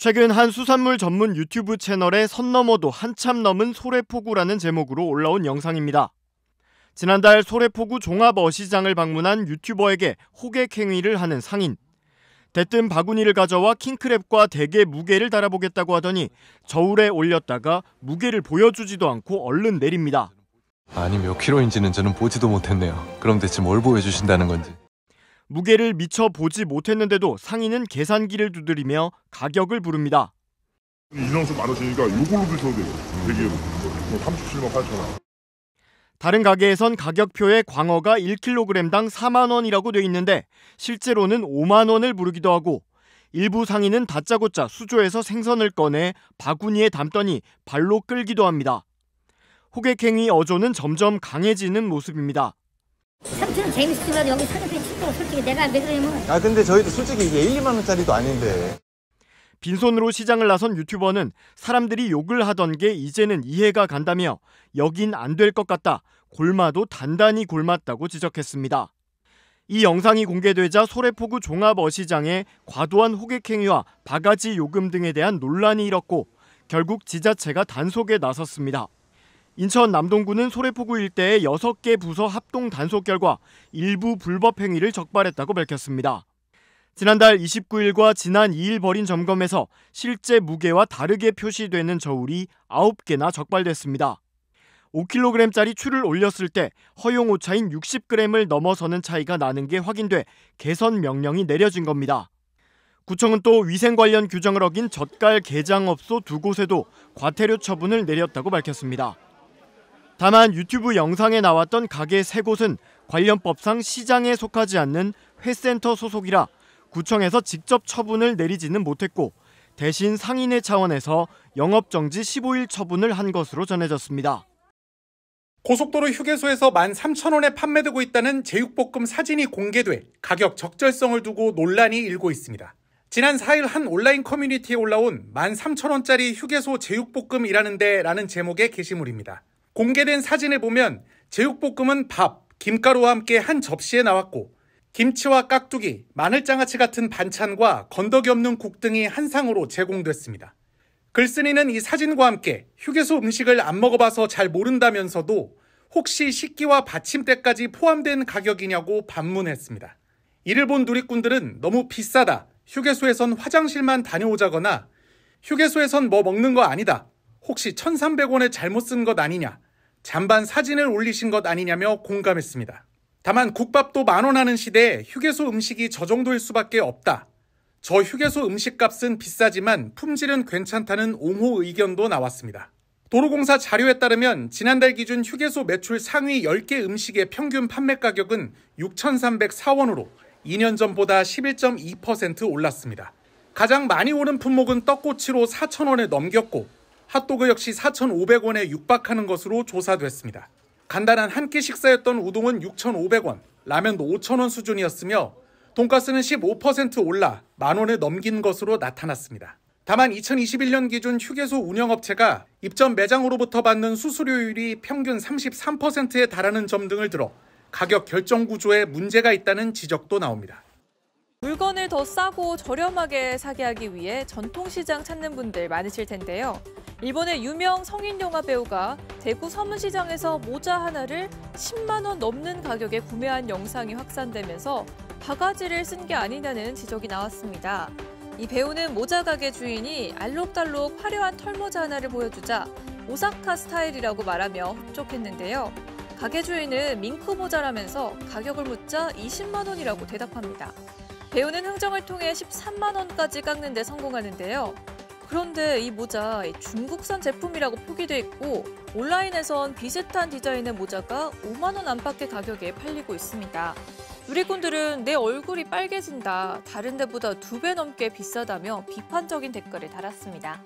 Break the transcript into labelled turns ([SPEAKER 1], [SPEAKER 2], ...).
[SPEAKER 1] 최근 한 수산물 전문 유튜브 채널에 선 넘어도 한참 넘은 소래포구라는 제목으로 올라온 영상입니다. 지난달 소래포구 종합어시장을 방문한 유튜버에게 호객행위를 하는 상인. 대뜸 바구니를 가져와 킹크랩과 대게 무게를 달아보겠다고 하더니 저울에 올렸다가 무게를 보여주지도 않고 얼른 내립니다.
[SPEAKER 2] 아니 몇 킬로인지는 저는 보지도 못했네요. 그럼 대체 뭘 보여주신다는 건지.
[SPEAKER 1] 무게를 미처 보지 못했는데도 상인은 계산기를 두드리며 가격을 부릅니다. 인원수 많으시니까
[SPEAKER 3] 이걸로 드셔도 돼요. 37만
[SPEAKER 1] 8천 원. 다른 가게에선 가격표에 광어가 1kg당 4만 원이라고 돼 있는데 실제로는 5만 원을 부르기도 하고 일부 상인은 다짜고짜 수조에서 생선을 꺼내 바구니에 담더니 발로 끌기도 합니다. 호객행위 어조는 점점 강해지는 모습입니다.
[SPEAKER 3] 삼촌은 재밌으면 여기 사장님 친구로 솔직히 내가 안 그러면
[SPEAKER 1] 아 근데 저희도 솔직히 이게 1, 2만 원짜리도 아닌데 빈손으로 시장을 나선 유튜버는 사람들이 욕을 하던 게 이제는 이해가 간다며 여긴 안 될 것 같다. 골마도 단단히 골맞다고 지적했습니다. 이 영상이 공개되자 소래포구 종합어시장의 과도한 호객행위와 바가지 요금 등에 대한 논란이 일었고 결국 지자체가 단속에 나섰습니다. 인천 남동구는 소래포구 일대의 6개 부서 합동 단속 결과 일부 불법 행위를 적발했다고 밝혔습니다. 지난달 29일과 지난 2일 벌인 점검에서 실제 무게와 다르게 표시되는 저울이 9개나 적발됐습니다. 5kg짜리 추를 올렸을때 허용 오차인 60g을 넘어서는 차이가 나는 게 확인돼 개선 명령이 내려진 겁니다. 구청은 또 위생 관련 규정을 어긴 젓갈 개장업소 두 곳에도 과태료 처분을 내렸다고 밝혔습니다. 다만 유튜브 영상에 나왔던 가게 세 곳은 관련법상 시장에 속하지 않는 회센터 소속이라 구청에서 직접 처분을 내리지는 못했고 대신 상인의 차원에서 영업정지 15일 처분을 한 것으로 전해졌습니다. 고속도로 휴게소에서 13,000원에 판매되고 있다는 제육볶음
[SPEAKER 2] 사진이 공개돼 가격 적절성을 두고 논란이 일고 있습니다. 지난 4일 한 온라인 커뮤니티에 올라온 13,000원짜리 휴게소 제육볶음이라는데 라는 제목의 게시물입니다. 공개된 사진을 보면 제육볶음은 밥, 김가루와 함께 한 접시에 나왔고 김치와 깍두기, 마늘장아찌 같은 반찬과 건더기 없는 국 등이 한 상으로 제공됐습니다. 글쓴이는 이 사진과 함께 휴게소 음식을 안 먹어봐서 잘 모른다면서도 혹시 식기와 받침대까지 포함된 가격이냐고 반문했습니다. 이를 본 누리꾼들은 너무 비싸다, 휴게소에선 화장실만 다녀오자거나 휴게소에선 뭐 먹는 거 아니다, 혹시 1,300원에 잘못 쓴 것 아니냐, 잔반 사진을 올리신 것 아니냐며 공감했습니다. 다만 국밥도 만원 하는 시대에 휴게소 음식이 저 정도일 수밖에 없다. 저 휴게소 음식값은 비싸지만 품질은 괜찮다는 옹호 의견도 나왔습니다. 도로공사 자료에 따르면 지난달 기준 휴게소 매출 상위 10개 음식의 평균 판매 가격은 6,304원으로 2년 전보다 11.2% 올랐습니다. 가장 많이 오른 품목은 떡꼬치로 4 0 0 0원에 넘겼고 핫도그 역시 4,500원에 육박하는 것으로 조사됐습니다. 간단한 한 끼 식사였던 우동은 6,500원, 라면도 5,000원 수준이었으며 돈가스는 15% 올라 만 원을 넘긴 것으로 나타났습니다. 다만 2021년 기준 휴게소 운영업체가 입점 매장으로부터 받는 수수료율이 평균 33%에 달하는 점 등을 들어 가격 결정 구조에 문제가 있다는 지적도 나옵니다.
[SPEAKER 3] 물건을 더 싸고 저렴하게 사게 하기 위해 전통시장 찾는 분들 많으실 텐데요. 일본의 유명 성인 영화 배우가 대구 서문시장에서 모자 하나를 10만 원 넘는 가격에 구매한 영상이 확산되면서 바가지를 쓴 게 아니냐는 지적이 나왔습니다. 이 배우는 모자 가게 주인이 알록달록 화려한 털모자 하나를 보여주자 오사카 스타일이라고 말하며 흡족했는데요. 가게 주인은 민크 모자라면서 가격을 묻자 20만 원이라고 대답합니다. 배우는 흥정을 통해 13만 원까지 깎는 데 성공하는데요. 그런데 이 모자 중국산 제품이라고 표기돼 있고 온라인에선 비슷한 디자인의 모자가 5만 원 안팎의 가격에 팔리고 있습니다. 누리꾼들은 내 얼굴이 빨개진다, 다른 데보다 두 배 넘게 비싸다며 비판적인 댓글을 달았습니다.